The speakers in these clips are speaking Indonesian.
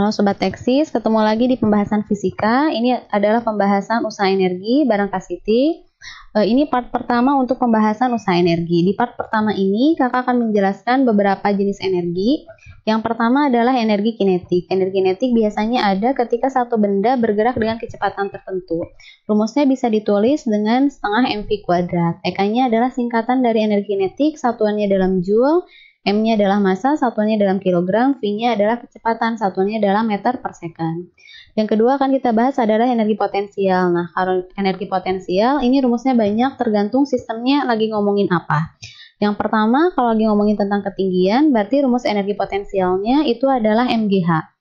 Halo Sobat Teksis, ketemu lagi di pembahasan fisika. Ini adalah pembahasan usaha energi barang kasiti. Eh, ini part pertama untuk pembahasan usaha energi. Di part pertama ini kakak akan menjelaskan beberapa jenis energi. Yang pertama adalah energi kinetik. Energi kinetik biasanya ada ketika satu benda bergerak dengan kecepatan tertentu. Rumusnya bisa ditulis dengan setengah mv kuadrat. EK-nya adalah singkatan dari energi kinetik, satuannya dalam joule, M-nya adalah massa, satuannya dalam kilogram, V-nya adalah kecepatan, satuannya dalam meter per second. Yang kedua akan kita bahas adalah energi potensial. Nah, kalau energi potensial ini rumusnya banyak tergantung sistemnya lagi ngomongin apa. Yang pertama, kalau lagi ngomongin tentang ketinggian, berarti rumus energi potensialnya itu adalah MGH.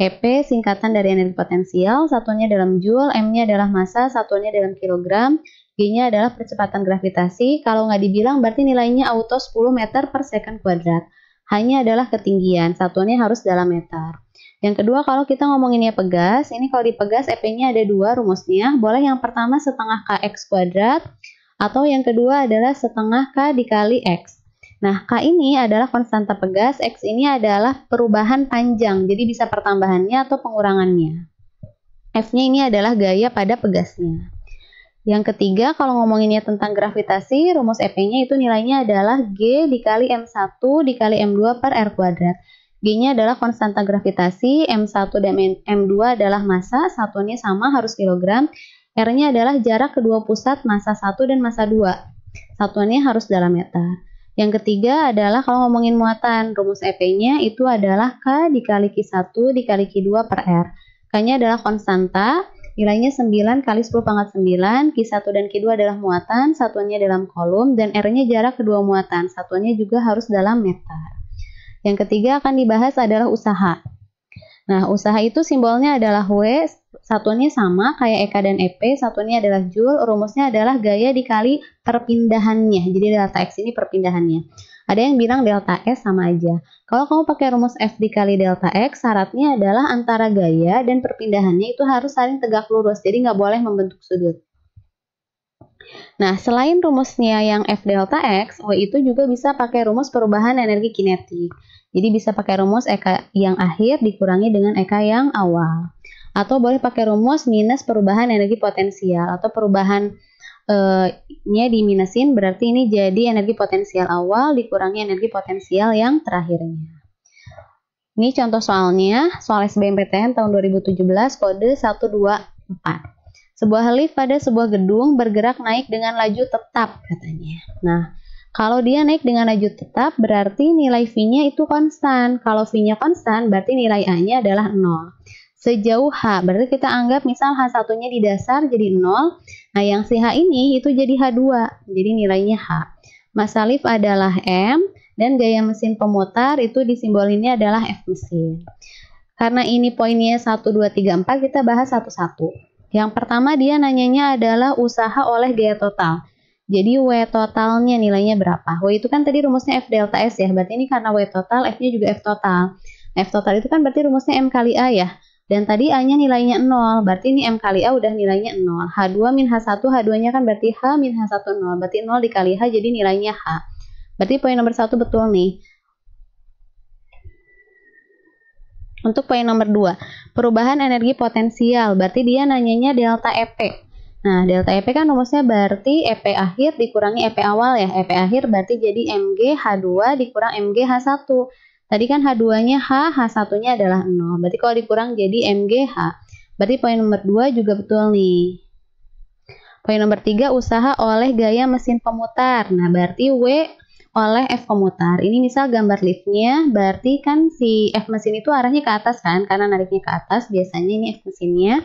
EP singkatan dari energi potensial, satunya dalam joule, M-nya adalah massa, satunya dalam kilogram, G-nya adalah percepatan gravitasi. Kalau nggak dibilang berarti nilainya auto 10 meter per second kuadrat. Hanya adalah ketinggian, satunya harus dalam meter. Yang kedua kalau kita ngomonginnya pegas, ini kalau dipegas pegas EP-nya ada dua rumusnya. Boleh yang pertama setengah KX kuadrat, atau yang kedua adalah setengah K dikali X. Nah, K ini adalah konstanta pegas, X ini adalah perubahan panjang, jadi bisa pertambahannya atau pengurangannya. F-nya ini adalah gaya pada pegasnya. Yang ketiga, kalau ngomonginnya tentang gravitasi, rumus F nya itu nilainya adalah G dikali M1 dikali M2 per R kuadrat. G-nya adalah konstanta gravitasi, M1 dan M2 adalah massa, satunya sama harus kilogram. R-nya adalah jarak kedua pusat massa 1 dan massa 2. Satuannya harus dalam meter. Yang ketiga adalah kalau ngomongin muatan, rumus EP-nya itu adalah K dikali Q1 dikali Q2 per R. K-nya adalah konstanta, nilainya 9 kali 10 pangkat 9, Q1 dan Q2 adalah muatan, satuannya dalam kolom, dan R-nya jarak kedua muatan, satuannya juga harus dalam meter. Yang ketiga akan dibahas adalah usaha. Nah, usaha itu simbolnya adalah W, satuannya sama kayak EK dan EP, satuannya adalah Joule, rumusnya adalah gaya dikali perpindahannya. Jadi delta X ini perpindahannya. Ada yang bilang delta S sama aja. Kalau kamu pakai rumus F dikali delta X, syaratnya adalah antara gaya dan perpindahannya itu harus saling tegak lurus, jadi nggak boleh membentuk sudut. Nah, selain rumusnya yang F delta X, W itu juga bisa pakai rumus perubahan energi kinetik. Jadi bisa pakai rumus EK yang akhir dikurangi dengan EK yang awal. Atau boleh pakai rumus minus perubahan energi potensial atau perubahan eh, nya diminusin berarti ini jadi energi potensial awal dikurangi energi potensial yang terakhirnya. Ini contoh soalnya, soal SBMPTN tahun 2017 kode 124. Sebuah lift pada sebuah gedung bergerak naik dengan laju tetap katanya. Nah, kalau dia naik dengan laju tetap, berarti nilai V-nya itu konstan. Kalau V-nya konstan, berarti nilai A-nya adalah 0. Sejauh H, berarti kita anggap misal H satunya di dasar jadi 0. Nah, yang si H ini itu jadi H2, jadi nilainya H. Masa lift adalah M, dan gaya mesin pemutar itu disimbol ini adalah F mesin. Karena ini poinnya 1, 2, 3, 4, kita bahas satu-satu. Yang pertama dia nanyanya adalah usaha oleh gaya total. Jadi W totalnya nilainya berapa? W itu kan tadi rumusnya F delta S ya. Berarti ini karena W total, F-nya juga F total. F total itu kan berarti rumusnya M kali A ya. Dan tadi A-nya nilainya 0, berarti ini M kali A udah nilainya 0. H2 min H1, H2-nya kan berarti H min H1 0, berarti 0 dikali H jadi nilainya H. Berarti poin nomor 1 betul nih. Untuk poin nomor 2, perubahan energi potensial, berarti dia nanyanya delta EP. Nah, delta EP kan rumusnya berarti EP akhir dikurangi EP awal ya. EP akhir berarti jadi MG H2 dikurang MG H1. Tadi kan H2-nya H, H1-nya adalah 0. Berarti kalau dikurang jadi MG H. Berarti poin nomor 2 juga betul nih. Poin nomor 3, usaha oleh gaya mesin pemutar. Nah, berarti W oleh F pemutar. Ini misal gambar liftnya, berarti kan si F mesin itu arahnya ke atas kan, karena nariknya ke atas. Biasanya ini F mesinnya.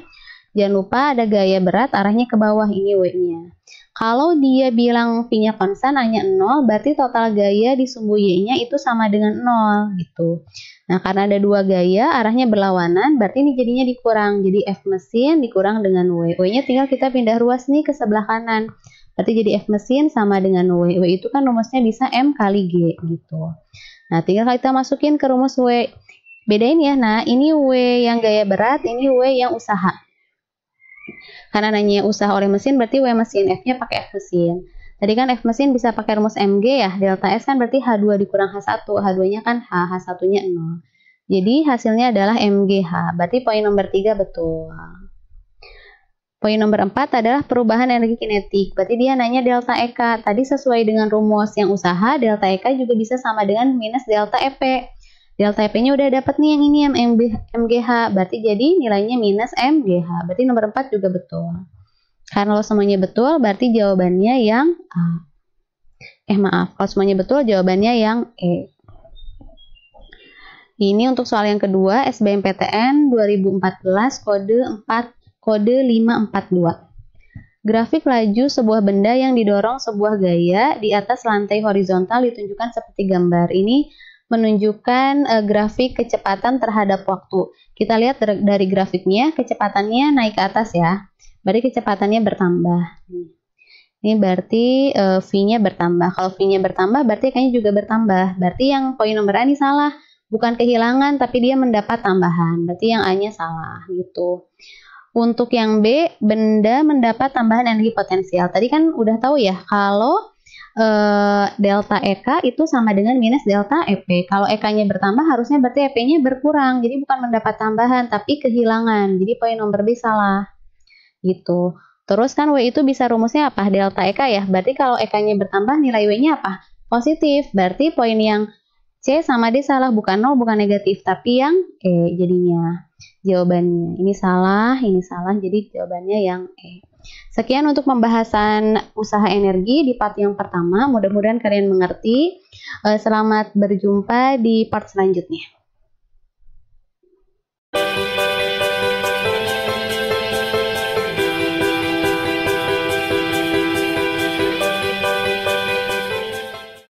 Jangan lupa ada gaya berat arahnya ke bawah ini W-nya. Kalau dia bilang V-nya konstan hanya 0, berarti total gaya di sumbu Y-nya itu sama dengan 0 gitu. Nah, karena ada dua gaya arahnya berlawanan, berarti ini jadinya dikurang. Jadi F mesin dikurang dengan W. W-nya tinggal kita pindah ruas nih ke sebelah kanan. Berarti jadi F mesin sama dengan W. W itu kan rumusnya bisa M kali G gitu. Nah, tinggal kita masukin ke rumus W. Bedain ya, nah ini W yang gaya berat, ini W yang usaha. Karena nanya usaha oleh mesin berarti W mesin, F-nya pakai F mesin. Tadi kan F mesin bisa pakai rumus MG ya, delta S kan berarti H2 dikurang H1, H2-nya kan H, H1-nya 0. Jadi hasilnya adalah MGH, berarti poin nomor 3 betul. Poin nomor 4 adalah perubahan energi kinetik, berarti dia nanya delta EK. Tadi sesuai dengan rumus yang usaha, delta EK juga bisa sama dengan minus delta EP. Delta P-nya udah dapat nih yang ini MGH. Berarti jadi nilainya minus MGH. Berarti nomor 4 juga betul. Karena lo semuanya betul, berarti jawabannya yang A. Eh maaf, kalau semuanya betul jawabannya yang E. Ini untuk soal yang kedua SBMPTN 2014 kode 4 kode 542. Grafik laju sebuah benda yang didorong sebuah gaya di atas lantai horizontal ditunjukkan seperti gambar. Ini menunjukkan uh, grafik kecepatan terhadap waktu. Kita lihat dari grafiknya, kecepatannya naik ke atas ya. Berarti kecepatannya bertambah. Ini berarti uh, V-nya bertambah. Kalau V-nya bertambah, berarti kayaknya juga bertambah. Berarti yang poin nomor A ini salah. Bukan kehilangan, tapi dia mendapat tambahan. Berarti yang A-nya salah gitu. Untuk yang B, benda mendapat tambahan energi potensial. Tadi kan udah tahu ya, kalau Eh, delta EK itu sama dengan minus delta EP. Kalau EK-nya bertambah harusnya berarti EP-nya berkurang. Jadi bukan mendapat tambahan tapi kehilangan. Jadi poin nomor B salah. Gitu. Terus kan W itu bisa rumusnya apa? Delta EK ya. Berarti kalau EK-nya bertambah nilai W-nya apa? Positif. Berarti poin yang C sama D salah bukan nol bukan negatif tapi yang E jadinya. Jawabannya ini salah, ini salah jadi jawabannya yang E. Sekian untuk pembahasan usaha energi di part yang pertama. Mudah-mudahan kalian mengerti. Eh, selamat berjumpa di part selanjutnya.